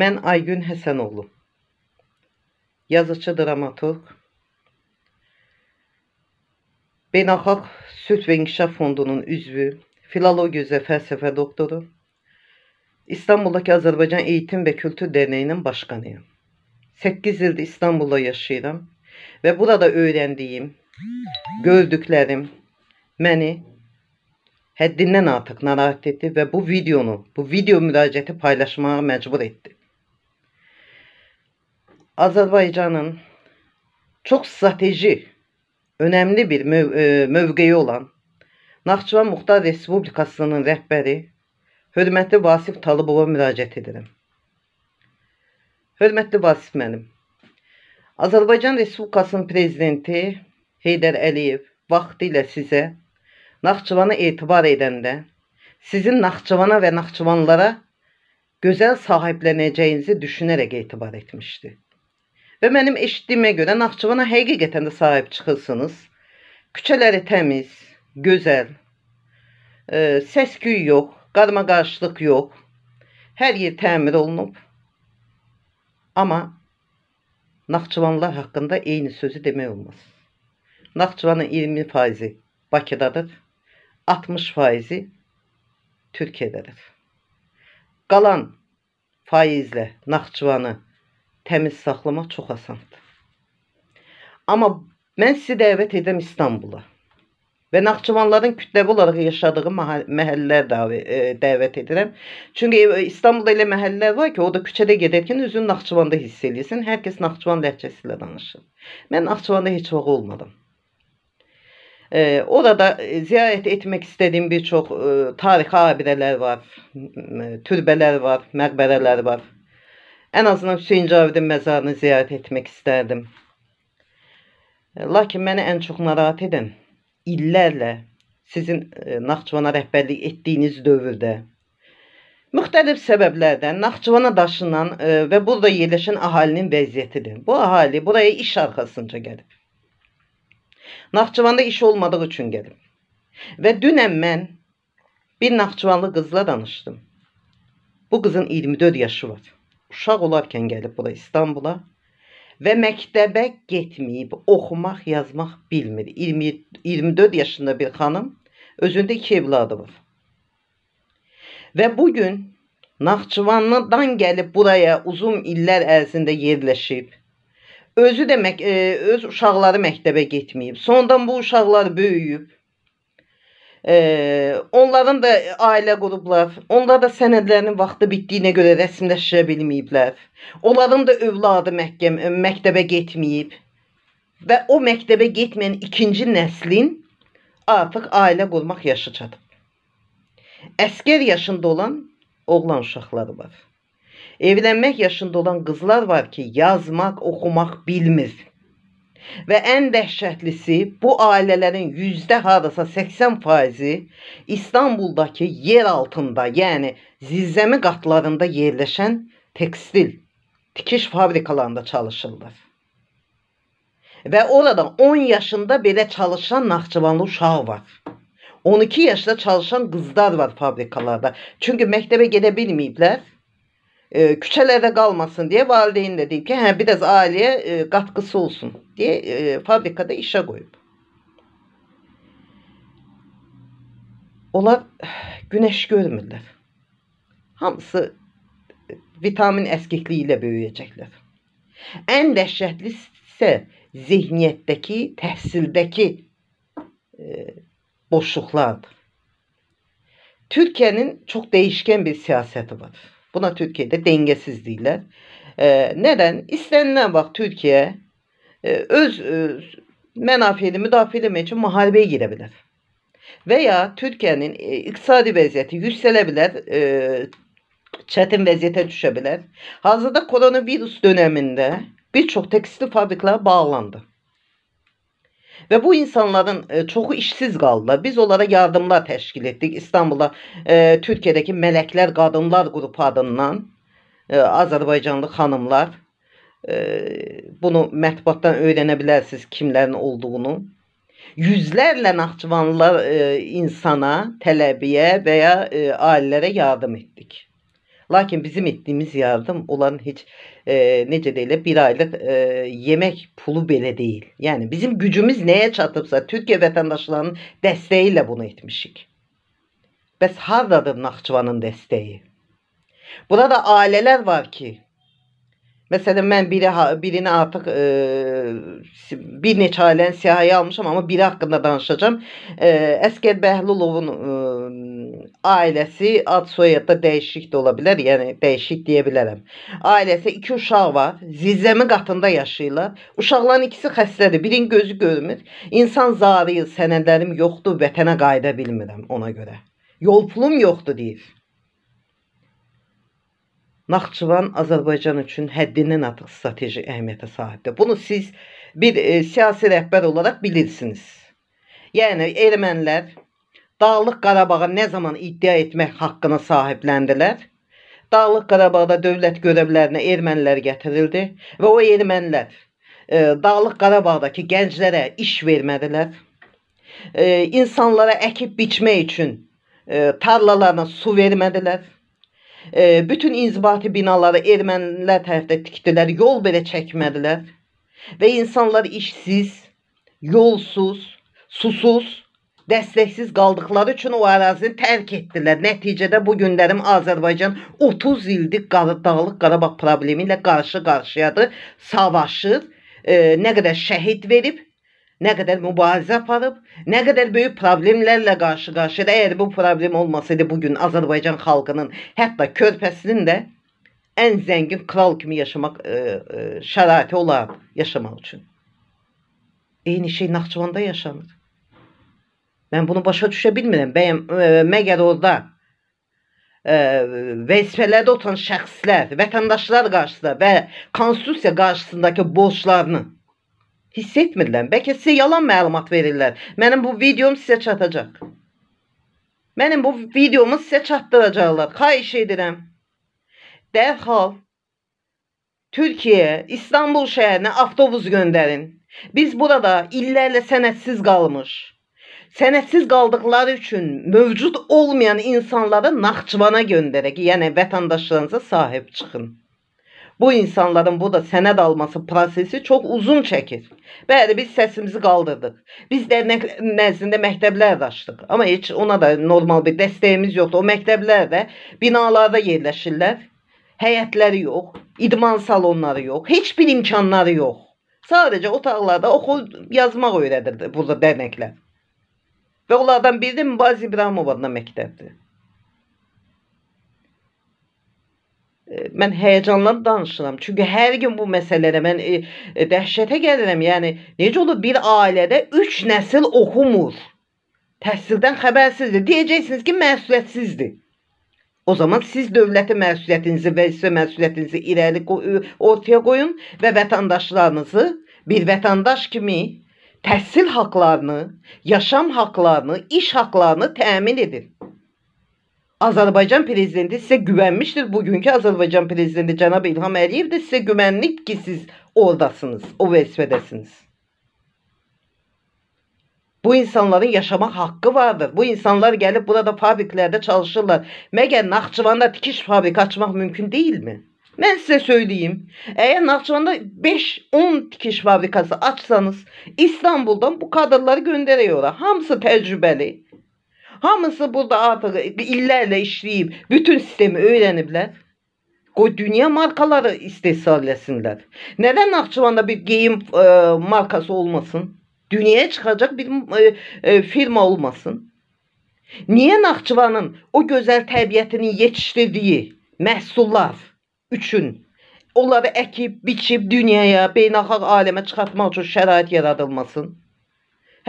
Ben Aygün Hesenoğlu. Yazıcı dramaturg. Beynəlxalq Sülh ve İnkişaf Fondunun üzvü, filologiyada fəlsəfə doktoru, İstanbul'daki Azərbaycan Eğitim ve Kültür Derneği'nin Başkanıyım. 8 ildir İstanbulda yaşayıram ve burada öyrəndiyim, gördüklərim məni həddindən artık narahat etti ve bu videonu, bu video müraciəti paylaşmaya mecbur etti. Azerbaycan'ın çok strateji, önemli bir möv e, mövqeyi olan Naxçıvan Muxtar Respublikasının rəhbəri hörmətli Vasif Talıbova müraciət edirəm. Hörmətli Vasif mənim. Azərbaycan Respublikasının prezidenti Heydər Əliyev vaxtilə sizə Naxçıvana etibar edəndə sizin Naxçıvana və Naxçıvanlara gözəl sahiblənəcəyinizi düşünərək etibar etmişdi və mənim eşitdiyimə görə Naxçıvana həqiqətən də sahib çıxılsınız. Küçələri təmiz, gözəl, e, səs-küy yox, qarma-qarışlıq yox. Hər yer təmir olunub. Amma Naxçıvanlar haqqında eyni sözü demək olmaz. Naxçıvanın 20% Bakıdadır, 60% Türkiyədədir. Qalan faizlə Naxçıvanı təmiz saxlamaq çox asandır. Amma mən sizi dəvət edəm İstanbula və Naxçıvanların kütləvi olaraq yaşadığı məhəllələr e, dəvət edirəm. Çünki e, İstanbulda elə məhəllələr var ki, o da küçədə gedərkən özünü Naxçıvanda hiss edirsən. Hər kəs Naxçıvan ləhcəsi ilə danışır. Mən Naxçıvanda heç vaxt olmadım. E, orada e, ziyarət etmək istədiyim bir çox e, tarixi abidələr var, türbələr var, məqbərələr var. Ən azından Hüseyn Cavidin məzarını ziyarət etmək istərdim. E, lakin məni ən çox narahat edən illərlə sizin e, Naxçıvana rəhbərlik etdiyiniz dövrdə müxtəlif səbəblərdən Naxçıvana daşınan e, və burada yerləşən əhalinin vəziyyətidir. Bu əhali buraya iş arxasınca gəlib. Naxçıvanda iş olmadığı üçün gəlib. Və dünən mən bir Naxçıvanlı qızla danışdım. Bu qızın 24 yaşı var uşaq olarkən gəlib bura İstanbula və məktəbə getməyib, oxumaq, yazmaq bilmir. 20 24 yaşında bir xanım, özündə iki evladı var. Və bu gün Naxçıvandan gəlib buraya uzun illər ərzində yerləşib. Özü də e, öz uşaqları məktəbə getməyib. Sonradan bu uşaqlar böyüyüb Ee, onların da ailə qurublar. Onlar da sənədlərinin vaxtı bitdiyinə görə rəsmiləşdirə bilməyiblər. Onların da övladı məhkəm e, məktəbə getməyib. Və o məktəbə getməyən ikinci nəslin artıq ailə qurmaq yaşı çatıb. Əskər yaşında olan oğlan uşaqları var. Evlənmək yaşında olan qızlar var ki, yazmaq, oxumaq bilmir. Və ən dəhşətlisi bu ailələrin yüzdə hardasa 80 faizi İstanbuldakı yer altında, yəni zilzəmi qatlarında yerləşən tekstil, tikiş fabrikalarında çalışırlar. Və orada 10 yaşında belə çalışan Naxçıvanlı uşaq var. 12 yaşda çalışan qızlar var fabrikalarda. Çünki məktəbə gedə bilməyiblər e, küçelerde qalmasın diye valideyn de deyib ki, hə biraz ailəyə e, qatqısı olsun deyə e, fabrikada işə qoyub. Onlar günəş görmürlər. Hamısı e, vitamin əskikliyi ilə böyüyəcəklər. Ən dəhşətli isə zehniyyətdəki, təhsildəki e, boşluqlardır. Türkiyənin çox dəyişkən bir siyasəti var. Buna Türkiye'de dengesizlikler. E, neden? İstenilen bak Türkiye e, öz e, menafiyeli müdafileme için muharebeye girebilir. Veya Türkiye'nin e, iktisadi vaziyeti yükselebilir, e, çetin vaziyete düşebilir. Hazırda koronavirüs döneminde birçok tekstil fabrikalar bağlandı. Və bu insanların e, çoxu işsiz qaldılar. Biz onlara yardımlar təşkil etdik. İstanbulda e, Türkiyədəki Mələklər Qadınlar qrupu adından e, Azərbaycanlı xanımlar e, bunu mətbuatdan öyrənə bilərsiniz kimlərin olduğunu. Yüzlərlə Naxçıvanlılar e, insana, tələbiyə və ya e, ailələrə yardım etdik. Lakin bizim ettiğimiz yardım olan hiç e, nece deyle bir aylık e, yemek pulu bile değil. Yani bizim gücümüz neye çatıpsa Türkiye vatandaşlarının desteğiyle bunu etmişik. Bəs hardadır Naxçıvanın desteği? Burada aileler var ki, Məsələn, mən biri birini artıq e, bir neçə ailəni siyahıya almışam, amma biri haqqında danışacağam. E, Əsgər Bəhlulovun e, ailəsi ad soyadda dəyişik də ola bilər, yəni dəyişik deyə bilərəm. Ailəsi 2 uşaq var, zirzəmi qatında yaşayırlar. Uşaqların ikisi xəstədir, birinin gözü görmür. İnsan zarıyır, sənədlərim yoxdur, vətənə qayıda bilmirəm ona görə. Yol pulum yoxdur deyir. Naxçıvan Azərbaycan üçün həddindən artıq strateji əhəmiyyətə sahibdir. Bunu siz bir e, siyasi rəhbər olaraq bilirsiniz. Yəni ermənilər Dağlıq Qarabağa nə zaman iddia etmək haqqına sahibləndilər? Dağlıq Qarabağda dövlət görevlərinə ermənilər gətirildi və o ermənilər e, Dağlıq Qarabağdakı gənclərə iş vermədilər. E, insanlara əkib biçmək üçün e, tarlalarına su vermədilər E, bütün inzibati binaları ermənilər tərəfdə tikdilər, yol belə çəkmədilər. Və insanlar işsiz, yolsuz, susuz, dəstəksiz qaldıqları üçün o ərazini tərk etdilər. Nəticədə bu günlərim Azərbaycan 30 ildir Dağlıq Qarabağ problemi ilə qarşı-qarşıyadır, savaşır, e, nə qədər şəhid verib ne kadar mübahize aparıp ne kadar büyük problemlerle karşı karşıya eğer bu problem olmasaydı bugün Azerbaycan halkının hatta körpesinin de en zengin kral kimi yaşamak e, e, şəraiti olan yaşamak için. Eyni şey Naxçıvanda yaşanır. Mən bunu başa düşə bilmirəm. Bəyəm, e, məgər orada e, vəzifələrdə oturan şəxslər, vətəndaşlar qarşısında və konstitusiya qarşısındakı borclarını hiss etmirlər. Bəlkə sizə yalan məlumat verirlər. Mənim bu videom sizə çatacaq. Mənim bu videomu sizə çatdıracaqlar. Xahiş edirəm. Dərhal Türkiyəyə, İstanbul şəhərinə avtobus göndərin. Biz burada illərlə sənədsiz qalmış. Sənədsiz qaldıqları üçün mövcud olmayan insanları Naxçıvana göndərək, yəni vətəndaşlarınıza sahib çıxın bu insanların burada sənəd alması prosesi çox uzun çəkir. Bəli, biz səsimizi qaldırdıq. Biz dərnək nəzdində məktəblər açdıq. Amma heç ona da normal bir dəstəyimiz yoxdur. O məktəblər də binalarda yerləşirlər. Həyətləri yox, idman salonları yox, heç bir imkanları yox. Sadəcə otaqlarda oxuyub yazmaq öyrədirdi burada dərnəklər. Və onlardan biri də Mübaz İbrahimovadla məktəbdir. mən həyəcanla danışıram. Çünki hər gün bu məsələlərə mən e, e, dəhşətə gəlirəm. Yəni necə olur bir ailədə 3 nəsil oxumur. Təhsildən xəbərsizdir. Deyəcəksiniz ki, məsuliyyətsizdir. O zaman siz dövlətin məsuliyyətinizi, vəzifə məsuliyyətinizi irəli qoy e, ortaya qoyun və vətəndaşlarınızı bir vətəndaş kimi təhsil haqqlarını, yaşam haqqlarını, iş haqqlarını təmin edin. Azerbaycan prezidenti size güvenmiştir. Bugünkü Azerbaycan prezidenti Cenab-ı İlham Əliyev de size güvenlik ki siz oradasınız. O vesvedesiniz. Bu insanların yaşama hakkı vardır. Bu insanlar gelip burada fabriklerde çalışırlar. Meğer Naxçıvan'da dikiş fabrika açmak mümkün değil mi? Ben size söyleyeyim. Eğer Naxçıvan'da 5-10 dikiş fabrikası açsanız İstanbul'dan bu kadınları gönderiyorlar. Hamısı tecrübeli. Hamısı burada artıq illərlə işləyib, bütün sistemi öyrəniblər. Qoy dünya markaları istehsal eləsinlər. Nədən Naxçıvanda bir geyim e, markası olmasın? Dünyaya çıxacaq bir e, e, firma olmasın? Niyə Naxçıvanın o gözəl təbiətinin yetişdirdiyi məhsullar üçün onları əkib, biçib dünyaya, beynəlxalq aləmə çıxartmaq üçün şərait yaradılmasın?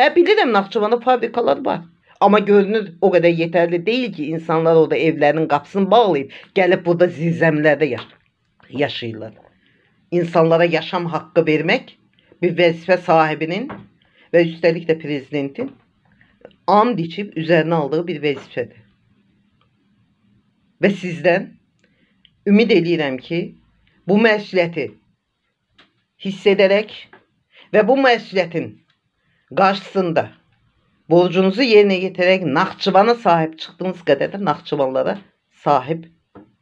Hə bilirəm Naxçıvanda fabrikalar var. Amma görünür o qədər yetərli deyil ki, insanlar orada evlərinin qapısını bağlayıb gəlib burada zirzəmlərdə yaşayırlar. İnsanlara yaşam haqqı vermək bir vəzifə sahibinin və üstəlik də prezidentin and içib üzərinə aldığı bir vəzifədir. Və sizdən ümid eləyirəm ki, bu məsuliyyəti hiss edərək və bu məsuliyyətin qarşısında borcunuzu yerine getirerek Nakçıvan'a sahip çıktığınız kadar da Nakçıvanlara sahip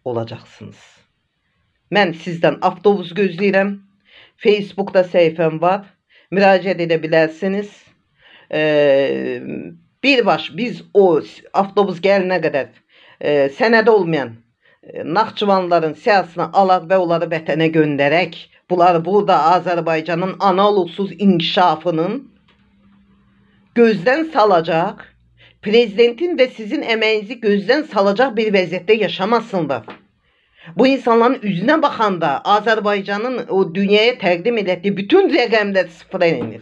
olacaksınız. Ben sizden avtobus gözləyirəm. Facebook'ta sayfam var. Müraciət edebilirsiniz. bilərsiniz. Ee, birbaş biz o avtobus gəlinə kadar e, sənədi olmayan e, Naxçıvanların siyasına alaq ve onları vətənə göndererek bunları burada Azerbaycan'ın analogsuz inkişafının gözdən salacaq, prezidentin və sizin əməyinizi gözdən salacaq bir vəziyyətdə yaşamasınlar. Bu insanların üzünə baxanda Azərbaycanın o dünyaya təqdim etdiyi bütün rəqəmlər sıfıra enir.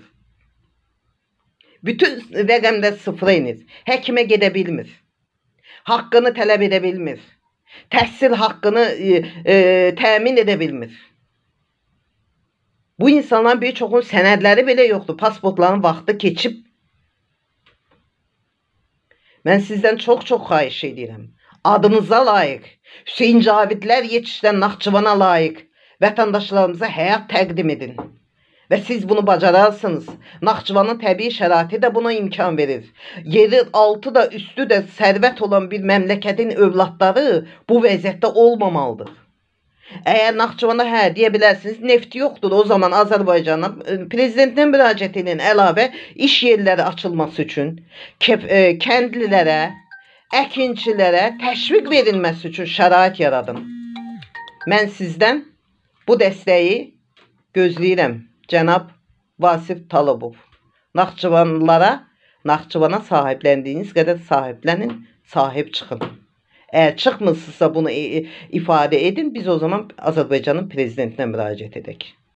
Bütün rəqəmlər sıfıra enir. Həkimə gedə bilmir. Haqqını tələb edə bilmir. Təhsil haqqını e, e, təmin edə bilmir. Bu insanların bir çoxun sənədləri belə yoxdur. Pasportların vaxtı keçib Mən sizdən çox-çox xahiş edirəm. Adınıza layiq, Hüseyn Cavidlər yetişdən Naxçıvana layiq vətəndaşlarımıza həyat təqdim edin. Və siz bunu bacararsınız. Naxçıvanın təbii şəraiti də buna imkan verir. Yeri altı da üstü də sərvət olan bir məmləkətin övladları bu vəziyyətdə olmamalıdır. Əgər Naxçıvana hə deyə bilərsiniz, neft yoxdur. O zaman Azərbaycana e, prezidentlə müraciət edin əlavə iş yerləri açılması üçün, e, kəndlilərə, əkinçilərə təşviq verilməsi üçün şərait yaradın. Mən sizdən bu dəstəyi gözləyirəm, cənab Vasif Talıbov. Naxçıvanlılara, Naxçıvana sahiblendiyiniz qədər sahiblənin, sahib çıxın. Eğer çıkmışsa bunu ifade edin. Biz o zaman Azerbaycan'ın prezidentine müracaat edelim.